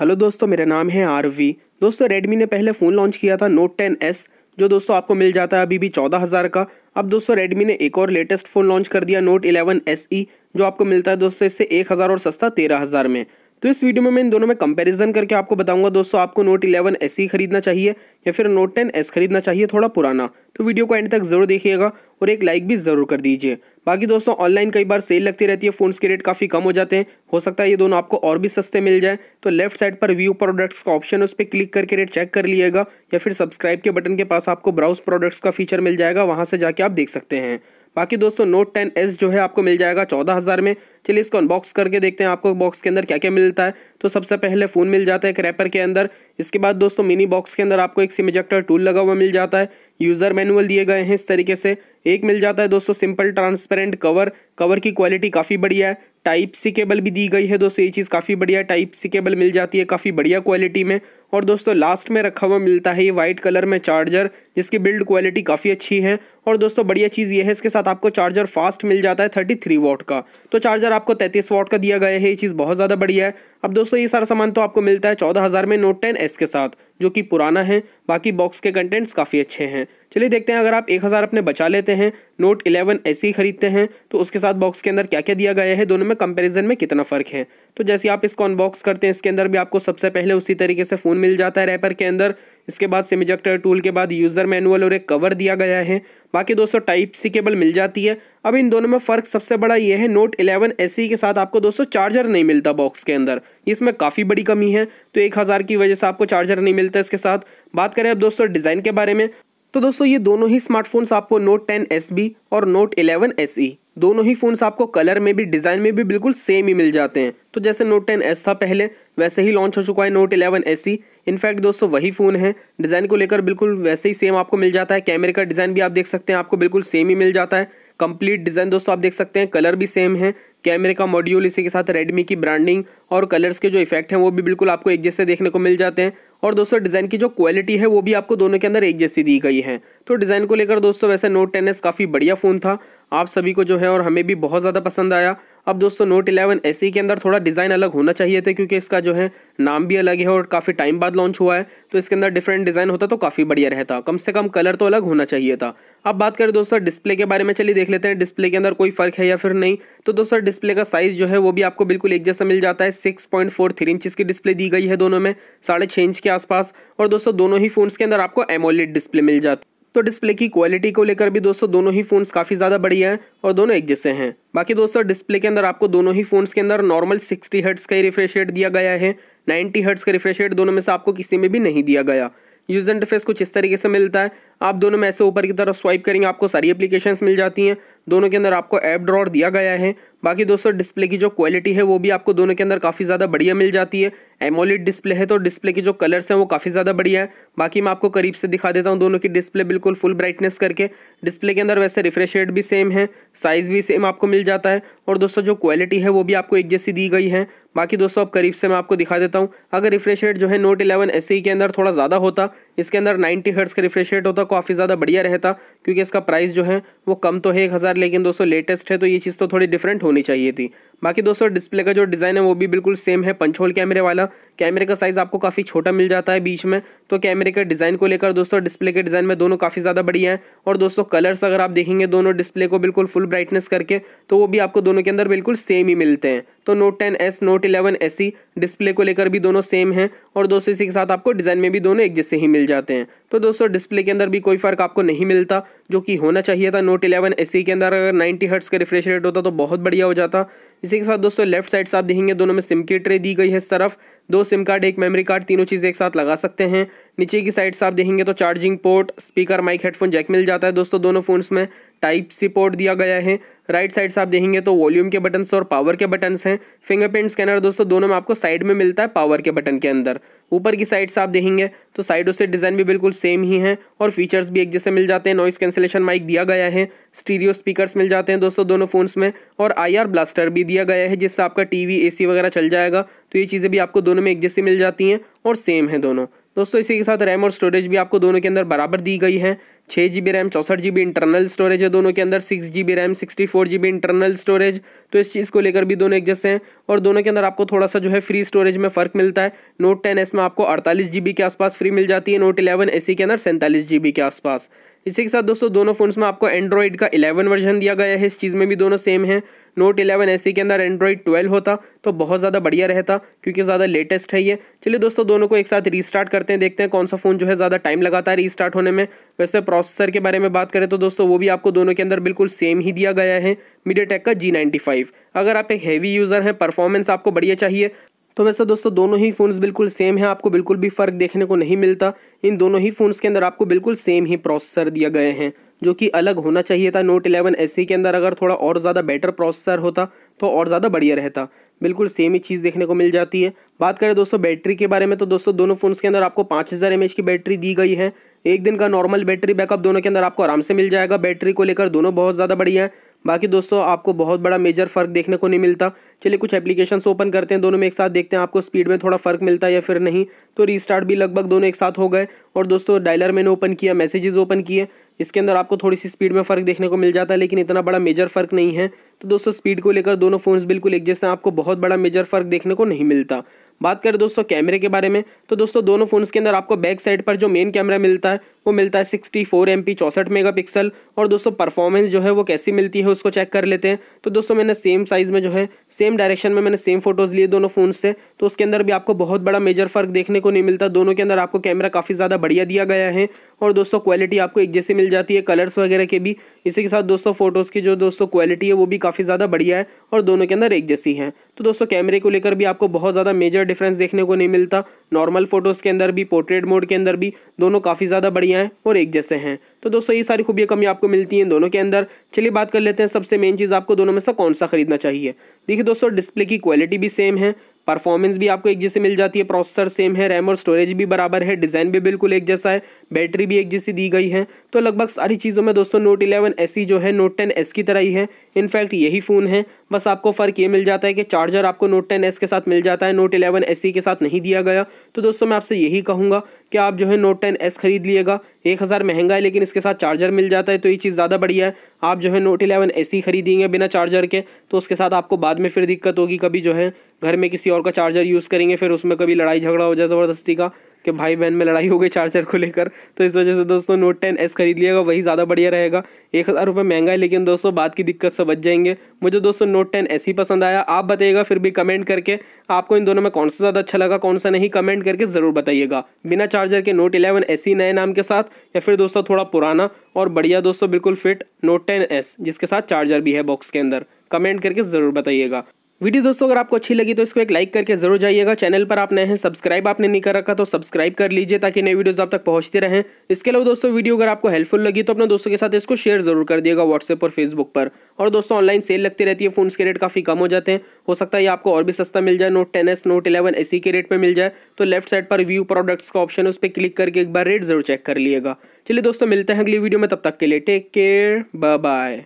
hello दोस्तों मेरा नाम है आरवी दोस्तों रेडमी ने पहले फ़ोन लॉन्च किया था नोट टेन एस जो दोस्तों आपको मिल जाता है अभी भी चौदह हज़ार का अब दोस्तों रेडमी ने एक और लेटेस्ट फ़ोन लॉन्च कर दिया नोट इलेवन एस ई जो आपको मिलता है दोस्तों इससे एक हज़ार और सस्ता तेरह हज़ार में तो इस वीडियो में मैं इन दोनों में कंपैरिजन करके आपको बताऊंगा दोस्तों आपको नोट इलेवन एस खरीदना चाहिए या फिर नोट टेन एस खरीदना चाहिए थोड़ा पुराना तो वीडियो को एंड तक जरूर देखिएगा और एक लाइक भी ज़रूर कर दीजिए बाकी दोस्तों ऑनलाइन कई बार सेल लगती रहती है फ़ोन्स के रेट काफ़ी कम हो जाते हैं हो सकता है ये दोनों आपको और भी सस्ते मिल जाए तो लेफ्ट साइड पर व्यू प्रोडक्ट्स का ऑप्शन है उस पर क्लिक करके रेट चेक कर लिएगा या फिर सब्सक्राइब के बटन के पास आपको ब्राउज प्रोडक्ट्स का फीचर मिल जाएगा वहाँ से जाके आप देख सकते हैं बाकी दोस्तों नोट टेन एस जो है आपको मिल जाएगा चौदह हज़ार में चलिए इसको अनबॉक्स करके देखते हैं आपको बॉक्स के अंदर क्या क्या मिलता है तो सबसे पहले फ़ोन मिल जाता है क्रैपर के अंदर इसके बाद दोस्तों मिनी बॉक्स के अंदर आपको एक सिम इजेक्टर टूल लगा हुआ मिल जाता है यूज़र मैनुअल दिए गए हैं इस तरीके से एक मिल जाता है दोस्तों सिंपल ट्रांसपेरेंट कवर कवर की क्वालिटी काफ़ी बढ़िया है टाइप सी केबल भी दी गई है दोस्तों ये चीज़ काफ़ी बढ़िया टाइप सी केबल मिल जाती है काफ़ी बढ़िया क्वालिटी में और दोस्तों लास्ट में रखा हुआ मिलता है ये वाइट कलर में चार्जर जिसकी बिल्ड क्वालिटी काफ़ी अच्छी है और दोस्तों बढ़िया चीज़ ये है इसके साथ आपको चार्जर फास्ट मिल जाता है थर्टी थ्री वॉट का तो चार्जर आपको तैंतीस वॉट का दिया गया है ये चीज़ बहुत ज़्यादा बढ़िया है अब दोस्तों ये सारा सामान तो आपको मिलता है चौदह हज़ार में नोट टेन एस के साथ जो कि पुराना है बाकी बॉक्स के कंटेंट्स काफ़ी अच्छे हैं चलिए देखते हैं अगर आप एक हज़ार अपने बचा लेते हैं नोट इलेवन ऐसे ही खरीदते हैं तो उसके साथ बॉक्स के अंदर क्या क्या दिया गया है दोनों में कंपेरिजन में कितना फ़र्क है तो जैसे आप इसको अनबॉक्स करते हैं इसके अंदर भी आपको सबसे पहले उसी तरीके से फ़ोन आइकॉन मिल जाता है रैपर के अंदर इसके बाद सेमीजक्टर टूल के बाद यूज़र मैनुअल और एक कवर दिया गया है बाकी दोस्तों टाइप सी केबल मिल जाती है अब इन दोनों में फ़र्क सबसे बड़ा यह है नोट 11 एस के साथ आपको दोस्तों चार्जर नहीं मिलता बॉक्स के अंदर इसमें काफ़ी बड़ी कमी है तो एक की वजह से आपको चार्जर नहीं मिलता इसके साथ बात करें अब दोस्तों डिज़ाइन के बारे में तो दोस्तों ये दोनों ही स्मार्टफोन्स आपको नोट टेन एस और नोट इलेवन एस दोनों ही फ़ोन्स आपको कलर में भी डिज़ाइन में भी बिल्कुल सेम ही मिल जाते हैं तो जैसे नोट टेन एस था पहले वैसे ही लॉन्च हो चुका है नोट इलेवन एस इनफैक्ट दोस्तों वही फ़ोन है डिज़ाइन को लेकर बिल्कुल वैसे ही सेम आपको मिल जाता है कैमरे का डिज़ाइन भी आप देख सकते हैं आपको बिल्कुल सेम ही मिल जाता है कंप्लीट डिज़ाइन दोस्तों आप देख सकते हैं कलर भी सेम है कैमरे का मॉड्यूल इसी के साथ रेडमी की ब्रांडिंग और कलर्स के जो इफेक्ट हैं वो भी बिल्कुल आपको एक जैसे देखने को मिल जाते हैं और दोस्तों डिज़ाइन की जो क्वालिटी है वो भी आपको दोनों के अंदर एक जैसी दी गई है तो डिज़ाइन को लेकर दोस्तों वैसे नोट टेन काफ़ी बढ़िया फ़ोन था आप सभी को जो है और हमें भी बहुत ज़्यादा पसंद आया अब दोस्तों नोट इलेवन एस के अंदर थोड़ा डिज़ाइन अलग होना चाहिए थे क्योंकि इसका जो है नाम भी अलग है और काफ़ी टाइम बाद लॉन्च हुआ है तो इसके अंदर डिफरेंट डिज़ाइन होता तो काफ़ी बढ़िया रहता कम से कम कलर तो अलग होना चाहिए था अब बात करें दोस्तों डिस्प्ले के बारे में चलिए देख लेते हैं डिस्प्ले के अंदर कोई फ़र्क है या फिर नहीं तो दोस्तों डिस्प्ले का साइज़ जो है वो भी आपको बिल्कुल एक जैसा मिल जाता है six point four three inches की डिस्प्ले दी गई है दोनों में साढ़े छः इंच के आसपास और दोस्तों दोनों ही फ़ोन्स के अंदर आपको एमोलिड डिस्प्ले मिल जाती तो डिस्प्ले की क्वालिटी को लेकर भी दोस्तों दोनों ही फ़ोन्स काफ़ी ज़्यादा बढ़िया हैं और दोनों एक जैसे हैं बाकी दोस्तों डिस्प्ले के अंदर आपको दोनों ही फोन्स के अंदर नॉर्मल 60 हर्ट्स का ही रिफ्रेश रेट दिया गया है 90 हर्ट्स का रिफ्रेश रेट दोनों में से आपको किसी में भी नहीं दिया गया यूजर इंटरफेस कुछ इस तरीके से मिलता है आप दोनों में ऐसे ऊपर की तरफ स्वाइप करेंगे आपको सारी एप्लीकेशंस मिल जाती हैं दोनों के अंदर आपको ऐप ड्रॉर दिया गया है बाकी दोस्तों डिस्प्ले की जो क्वालिटी है वो भी आपको दोनों के अंदर काफ़ी ज़्यादा बढ़िया मिल जाती है एमोलिड डिस्प्ले है तो डिस्प्ले की जो कलर्स हैं वो काफ़ी ज़्यादा बढ़िया है बाकी मैं आपको करीब से दिखा देता हूँ दोनों की डिस्प्ले बिल्कुल फुल ब्राइटनेस करके डिस्प्ले के अंदर वैसे रिफ्रेश रेट भी सेम है साइज़ भी सेम आपको मिल जाता है और दोस्तों जो क्वालिटी है वो भी आपको एक जैसी दी गई है बाकी दोस्तों अब करीब से मैं आपको दिखा देता हूँ अगर रिफ्रेश रेट जो है नोट इलेवन एस के अंदर थोड़ा ज़्यादा होता इसके अंदर 90 हर्ट्स का रिफ्रेश रेट होता काफ़ी ज़्यादा बढ़िया रहता क्योंकि इसका प्राइस जो है वो कम तो है एक हज़ार लेकिन दोस्तों लेटेस्ट है तो ये चीज़ तो थोड़ी डिफरेंट होनी चाहिए थी बाकी दोस्तों डिस्प्ले का जो डिज़ाइन है वो भी बिल्कुल सेम है पंचोल कैमरे वाला कैमरे का साइज़ आपको काफ़ी छोटा मिल जाता है बीच में तो कैमरे के डिज़ाइन को लेकर दोस्तों डिस्प्ले के डिज़ाइन में दोनों काफ़ी ज़्यादा बढ़िया हैं और दोस्तों कलर्स अगर आप देखेंगे दोनों डिस्प्ले को बिल्कुल फुल ब्राइटनेस करके तो वो भी आपको दोनों के अंदर बिल्कुल सेम ही मिलते हैं तो note ten S note eleven S सी डिस्प्ले को लेकर भी दोनों सेम हैं और दोस्तों इसी के साथ आपको डिज़ाइन में भी दोनों एक जैसे ही मिल जाते हैं तो दोस्तों डिस्प्ले के अंदर भी कोई फ़र्क आपको नहीं मिलता जो कि होना चाहिए था नोट इलेवन एस के अंदर अगर नाइन्टी हर्ट्स का रिफ्रेश रेट होता तो बहुत बढ़िया हो जाता इसी के साथ दोस्तों लेफ्ट साइड से आप देखेंगे दोनों में सिम की ट्रे दी गई है इस तरफ दो सिम कार्ड एक मेमोरी कार्ड तीनों चीज़ें एक साथ लगा सकते हैं नीचे की साइड से आप देखेंगे तो charging port speaker mic headphone jack मिल जाता है दोस्तों दोनों फ़ोन्स में टाइप सी पोर्ट दिया गया है राइट साइड से आप देखेंगे तो वॉल्यूम के बटन्स और पावर के बटन्स हैं फिंगरप्रिंट स्कैनर दोस्तों दोनों में आपको साइड में मिलता है पावर के बटन के अंदर ऊपर की साइड से आप देखेंगे तो साइडों से डिज़ाइन भी बिल्कुल सेम ही है और फीचर्स भी एक जैसे मिल जाते हैं नॉइस कैंसिलेशन माइक दिया गया है स्टीरियो स्पीकर्स मिल जाते हैं दोस्तों दोनों फ़ोन्स में और आई ब्लास्टर भी दिया गया है जिससे आपका टी वी वगैरह चल जाएगा तो ये चीज़ें भी आपको दोनों में एक जैसी मिल जाती हैं और सेम है दोनों दोस्तों इसी के साथ रैम और स्टोरेज भी आपको दोनों के अंदर बराबर दी गई है छः जी बी रैम चौंसठ जी बी इंटरनल स्टोरेज है दोनों के अंदर six G B RAM sixty four G B internal storage तो इस चीज़ को लेकर भी दोनों एक जैसे हैं और दोनों के अंदर आपको थोड़ा सा जो है फ्री स्टोरेज में फ़र्क मिलता है नोट टेन एस में आपको अड़तालीस जी बी के आसपास फ्री मिल जाती है नोट इलेवन सी के अंदर सैंतालीस जी बी के आसपास इसी के साथ दोस्तों दोनों फोन्स में आपको एंड्रॉइड का इलेवन वर्जन दिया गया है इस चीज़ में भी दोनों सेम है नोट इलेवन एस के अंदर एंड्रॉइड ट्वेल्व होता तो बहुत ज़्यादा बढ़िया रहता क्योंकि ज़्यादा लेटेस्ट है ये चलिए दोस्तों दोनों को एक साथ रीस्टार्ट करते हैं देखते हैं कौन सा फ़ोन जो है ज़्यादा टाइम लगाता है रीस्टार्ट होने में वैसे प्रोसेसर के बारे में बात करें तो दोस्तों वो भी आपको दोनों के अंदर बिल्कुल सेम ही दिया गया है मीडिया का जी अगर आप एक हैवी यूज़र हैं परफॉर्मेंस आपको बढ़िया चाहिए तो वैसे दोस्तों दोनों ही फ़ोन्स बिल्कुल सेम है आपको बिल्कुल भी फ़र्क देखने को नहीं मिलता इन दोनों ही फ़ोन्स के अंदर आपको बिल्कुल सेम ही प्रोसेसर दिया गए हैं जो कि अलग होना चाहिए था नोट इलेवन एस के अंदर अगर थोड़ा और ज़्यादा बेटर प्रोसेसर होता तो और ज़्यादा बढ़िया रहता बिल्कुल सेम ही चीज़ देखने को मिल जाती है बात करें दोस्तों बैटरी के बारे में तो दोस्तों दोनों फ़ोन्स के अंदर आपको पाँच हज़ार की बैटरी दी गई है एक दिन का नॉर्मल बैटरी बैकअप दोनों के अंदर आपको आराम से मिल जाएगा बैटरी को लेकर दोनों बहुत ज़्यादा बढ़िया है बाकी दोस्तों आपको बहुत बड़ा मेजर फर्क देखने को नहीं मिलता चलिए कुछ एप्लीकेशन ओपन करते हैं दोनों में एक साथ देखते हैं आपको स्पीड में थोड़ा फर्क मिलता है या फिर नहीं तो रीस्टार्ट भी लगभग दोनों एक साथ हो गए और दोस्तों डायलर मैंने ओपन किया मैसेजेस ओपन किए इसके अंदर आपको थोड़ी सी स्पीड में फ़र्क देखने को मिल जाता है लेकिन इतना बड़ा मेजर फ़र्क नहीं है तो दोस्तों स्पीड को लेकर दोनों फ़ोन्स बिल्कुल एक जैसे आपको बहुत बड़ा मेजर फ़र्क देखने को नहीं मिलता बात करें दोस्तों कैमरे के बारे में तो दोस्तों दोनों फ़ोन्स के अंदर आपको बैक साइड पर जो मेन कैमरा मिलता है वो मिलता है सिक्सटी फोर एम पी चौसठ मेगा पिक्सल और दोस्तों परफॉर्मेंस जो है वो कैसी मिलती है उसको चेक कर लेते हैं तो दोस्तों मैंने सेम साइज़ में जो है सेम डायरेक्शन में मैंने सेम फोटोज़ लिए दोनों फ़ोन से तो उसके अंदर भी आपको बहुत बड़ा मेजर फ़र्क देखने को नहीं मिलता दोनों के अंदर आपको कैमरा काफ़ी ज़्यादा बढ़िया दिया गया है और दोस्तों क्वालिटी आपको एक जैसी मिल जाती है कलर्स वगैरह के भी इसी के साथ दोस्तों फ़ोटोज़ की जो दोस्तों क्वालिटी है वो भी काफ़ी ज़्यादा बढ़िया है और दोनों के अंदर एक जैसी हैं तो दोस्तों कैमरे को लेकर भी आपको बहुत ज़्यादा मेजर डिफरेंस देखने को नहीं मिलता नॉर्मल फोटोज़ के अंदर भी पोर्ट्रेट मोड के अंदर भी दोनों काफ़ी ज़्यादा बढ़िया हैं और एक जैसे हैं तो दोस्तों ये सारी खूबियाँ कमी आपको मिलती हैं दोनों के अंदर चलिए बात कर लेते हैं सबसे मेन चीज़ आपको दोनों में से कौन सा खरीदना चाहिए देखिए दोस्तों डिस्प्ले की क्वालिटी भी सेम है परफॉर्मेंस भी आपको एक जैसे मिल जाती है प्रोसेसर सेम है रैम और स्टोरेज भी बराबर है डिज़ाइन भी बिल्कुल एक जैसा है बैटरी भी एक जैसी दी गई है तो लगभग सारी चीज़ों में दोस्तों नोट इलेवन एस जो है नोट टेन एस की तरह ही है इनफैक्ट यही फ़ोन है बस आपको फ़र्क ये मिल जाता है कि चार्जर आपको नोट टेन एस के साथ मिल जाता है नोट इलेवन एस e के साथ नहीं दिया गया तो दोस्तों मैं आपसे यही कहूँगा कि आप जो है नोट टेन एस खरीद लिएगा एक हज़ार महंगा है लेकिन इसके साथ चार्जर मिल जाता है तो ये चीज़ ज़्यादा बढ़िया है आप जो है नोट इलेवन एस e खरीदेंगे बिना चार्जर के तो उसके साथ आपको बाद में फिर दिक्कत होगी कभी जो है घर में किसी और का चार्जर यूज़ करेंगे फिर उसमें कभी लड़ाई झगड़ा हो जाए ज़बरदस्ती का कि भाई बहन में लड़ाई हो गई चार्जर को लेकर तो इस वजह से दोस्तों नोट टेन एस खरीद लिएगा वही ज़्यादा बढ़िया रहेगा एक हज़ार रुपये महंगा है लेकिन दोस्तों बात की दिक्कत से बच जाएंगे मुझे दोस्तों नोट टेन एस ही पसंद आया आप बताइएगा फिर भी कमेंट करके आपको इन दोनों में कौन सा ज़्यादा अच्छा लगा कौन सा नहीं कमेंट करके ज़रूर बताइएगा बिना चार्जर के नोट इलेवन एस ही नए नाम के साथ या फिर दोस्तों थोड़ा पुराना और बढ़िया दोस्तों बिल्कुल फिट नोट टेन एस जिसके साथ चार्जर भी है बॉक्स के अंदर कमेंट करके ज़रूर बताइएगा वीडियो दोस्तों अगर आपको अच्छी लगी तो इसको एक लाइक करके जरूर जाइएगा चैनल पर आप नए हैं सब्सक्राइब आपने नहीं कर रखा तो सब्सक्राइब कर लीजिए ताकि नए वीडियोस आप तक पहुंचते रहें इसके अलावा दोस्तों वीडियो अगर आपको हेल्पफुल लगी तो अपने दोस्तों के साथ इसको शेयर जरूर कर दिएगा व्हाट्सएप और फेसबुक पर और दोस्तों ऑनलाइन सेल लगती रहती है फोन के रेट काफ़ी कम हो जाते हैं हो सकता है आपको और भी सस्ता मिल जाए note ten S note eleven S के रेट पर मिल जाए तो लेफ्ट साइड पर व्यू प्रोडक्ट्स का ऑप्शन है उस पर क्लिक करके एक बार रेट जरूर चेक कर लिएगा चलिए दोस्तों मिलते हैं अगली वीडियो में तब तक के लिए टेक केयर बाय